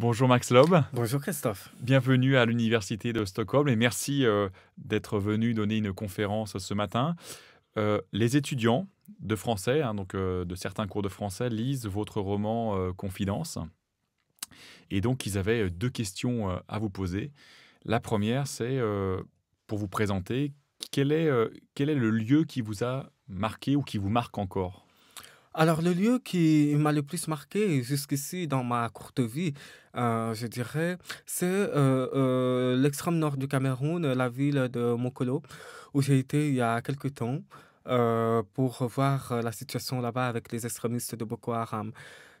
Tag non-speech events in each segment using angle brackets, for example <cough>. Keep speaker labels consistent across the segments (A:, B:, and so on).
A: Bonjour Max Loeb. Bonjour Christophe. Bienvenue à l'Université de Stockholm et merci euh, d'être venu donner une conférence ce matin. Euh, les étudiants de français, hein, donc euh, de certains cours de français, lisent votre roman Confidence. Et donc ils avaient deux questions à vous poser. La première, c'est pour vous présenter, quel est le lieu qui vous a marqué ou qui vous marque encore alors, le lieu qui m'a le plus marqué
B: jusqu'ici dans ma courte vie, euh, je dirais, c'est euh, euh, l'extrême nord du Cameroun, la ville de Mokolo, où j'ai été il y a quelques temps pour voir la situation là-bas avec les extrémistes de Boko Haram.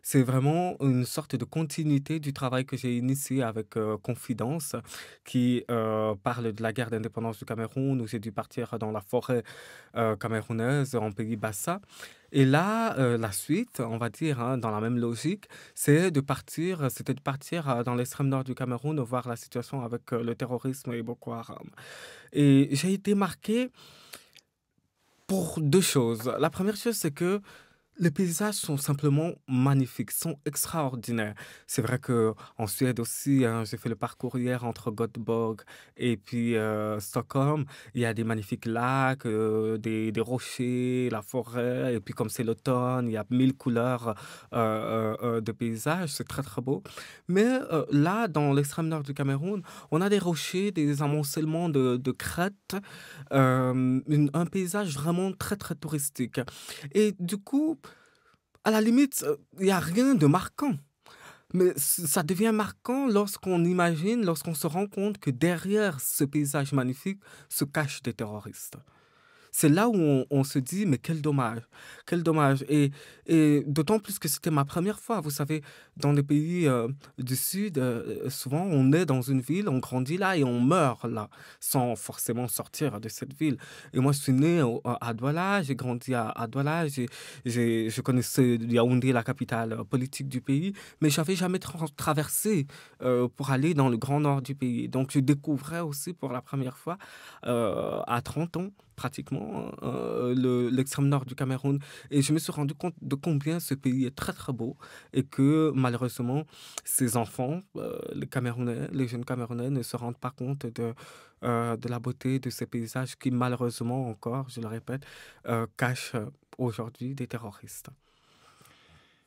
B: C'est vraiment une sorte de continuité du travail que j'ai initié avec Confidence, qui parle de la guerre d'indépendance du Cameroun, où j'ai dû partir dans la forêt camerounaise, en pays Bassa. Et là, euh, la suite, on va dire, hein, dans la même logique, c'est de partir, c'était de partir euh, dans l'extrême nord du Cameroun, voir la situation avec euh, le terrorisme et Boko Haram. Et j'ai été marqué pour deux choses. La première chose, c'est que les paysages sont simplement magnifiques, sont extraordinaires. C'est vrai que en Suède aussi, hein, j'ai fait le parcours hier entre Göteborg et puis euh, Stockholm. Il y a des magnifiques lacs, euh, des, des, rochers, la forêt. Et puis comme c'est l'automne, il y a mille couleurs euh, de paysages. C'est très très beau. Mais là, dans l'extrême nord du Cameroun, on a des rochers, des amoncellements de, de crêtes, un paysage vraiment très très touristique. Et du coup à la limite, euh, il n'y a rien de marquant. Mais ça devient marquant lorsqu'on imagine, lorsqu'on se rend compte que derrière ce paysage magnifique se cachent des terroristes c'est là où on, se dit, mais quel dommage, quel dommage. Et, et d'autant plus que c'était ma première fois. Vous savez, dans les pays euh, du Sud, euh, euh, souvent, on est dans une ville, on grandit là et on meurt là, sans forcément sortir de cette ville. Et moi, je suis né à Douala, j'ai grandi à, Douala, je connaissais Yaoundé, la capitale politique du pays, mais j'avais jamais traversé pour aller dans le grand nord du pays. Donc, je découvrais aussi pour la première fois à 30 ans pratiquement hein, euh, le l'extrême nord du Cameroun. Et je me suis rendu compte de combien ce pays est très très beau et que malheureusement, ces enfants, euh, les Camerounais, les jeunes Camerounais ne se rendent pas compte de, euh, de la beauté de ces paysages qui malheureusement encore, je le répète, cachent aujourd'hui des terroristes.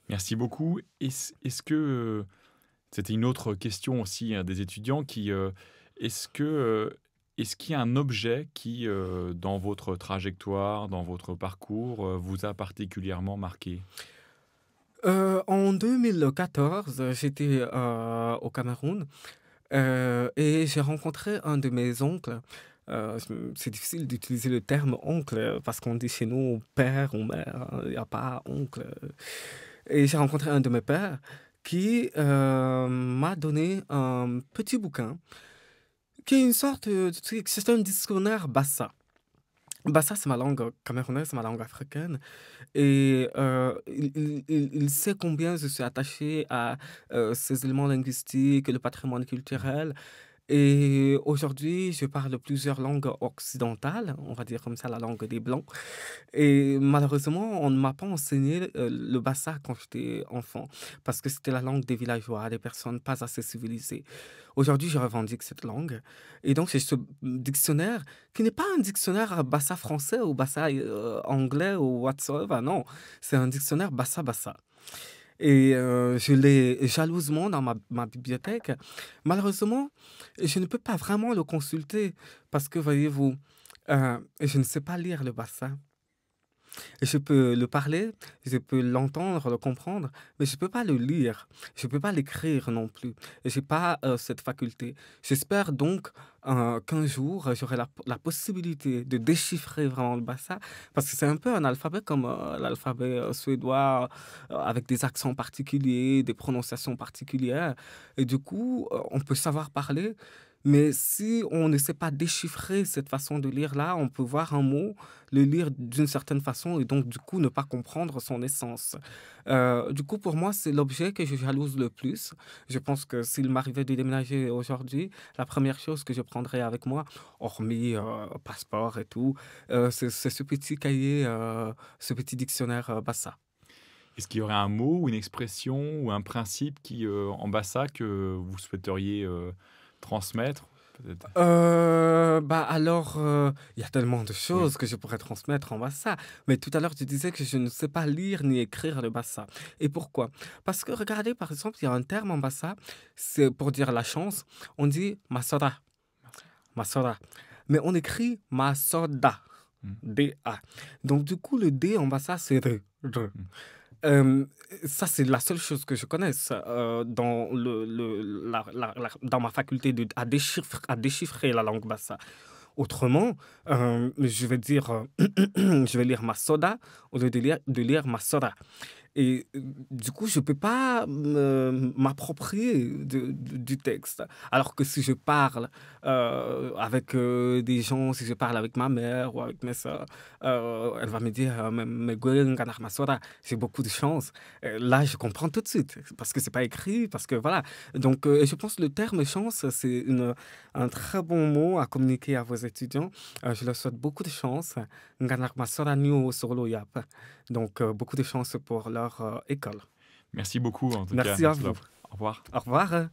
A: Merci beaucoup. Est-ce que... C'était une autre question aussi hein, des étudiants qui... Est-ce que est-ce qu'il y a un objet qui, euh, dans votre trajectoire, dans votre parcours, euh, vous a particulièrement marqué
B: euh, En 2014, j'étais au Cameroun et j'ai rencontré un de mes oncles. c'est difficile d'utiliser le terme oncle parce qu'on dit chez nous père ou mère, hein, il n'y a pas oncle. Et j'ai rencontré un de mes pères qui m'a donné un petit bouquin qui est une sorte de. C'est un dictionnaire bassa. Bassa, c'est ma langue euh, camerounaise, c'est ma langue africaine. Et euh, il, sait combien je suis attaché à euh, ces éléments linguistiques, le patrimoine culturel. Et aujourd'hui, je parle plusieurs langues occidentales, on va dire comme ça la langue des Blancs. Et malheureusement, on ne m'a pas enseigné euh, le bassa quand j'étais enfant, parce que c'était la langue des villageois, des personnes pas assez civilisées. Aujourd'hui, je revendique cette langue. Et donc, c'est ce dictionnaire qui n'est pas un dictionnaire bassa français ou bassa euh, anglais ou whatsoever, non. C'est un dictionnaire bassa-bassa et euh, je l'ai jalousement dans ma, bibliothèque. Malheureusement, je ne peux pas vraiment le consulter parce que, voyez-vous, euh, je ne sais pas lire le bassin. Je peux le parler, je peux l'entendre, le comprendre, mais je ne peux pas le lire, je ne peux pas l'écrire non plus. Je n'ai pas euh, cette faculté. J'espère donc euh, qu'un jour, j'aurai la, possibilité de déchiffrer vraiment le bassin, parce que c'est un peu un alphabet comme euh, l'alphabet suédois, avec des accents particuliers, des prononciations particulières. Et du coup, on peut savoir parler mais si on ne sait pas déchiffrer cette façon de lire-là, on peut voir un mot, le lire d'une certaine façon et donc du coup ne pas comprendre son essence. Euh, du coup, pour moi, c'est l'objet que je jalouse le plus. Je pense que s'il m'arrivait de déménager aujourd'hui, la première chose que je prendrais avec moi, hormis euh, passeport et tout, euh, c'est ce petit cahier,
A: ce petit dictionnaire Bassa. Est-ce qu'il y aurait un mot ou une expression ou un principe qui, en Bassa que vous souhaiteriez transmettre
B: euh, bah alors, euh, il y a tellement de choses que je pourrais transmettre en Bassa. Mais tout à l'heure, tu disais que je ne sais pas lire ni écrire le Bassa. Et pourquoi Parce que regardez, par exemple, il y a un terme en Bassa, c'est pour dire la chance. On dit masoda masoda Mais on écrit Masoda. Mm. a Donc, du coup, le D en Bassa, c'est hmm ça, c'est la seule chose que je connaisse dans, le, le la, la, dans ma faculté de, à, déchiffrer, à déchiffrer la langue bassa. Autrement, je vais dire, <clears throat> je vais lire ma soda au lieu de lire, de lire ma soda. Et euh, du coup, je ne peux pas m'approprier du texte. Alors que si je parle euh, avec euh, des gens, si je parle avec ma mère ou avec mes soeurs, elle va me dire j'ai beaucoup de chance. là, je comprends tout de suite parce que ce n'est pas écrit, parce que voilà. Donc, je pense que le terme chance, c'est un très bon mot à communiquer à vos étudiants. je leur souhaite beaucoup de chance. Donc, beaucoup de chance pour leur euh,
A: Merci beaucoup. En tout Merci cas. à vous. Au revoir. Au revoir.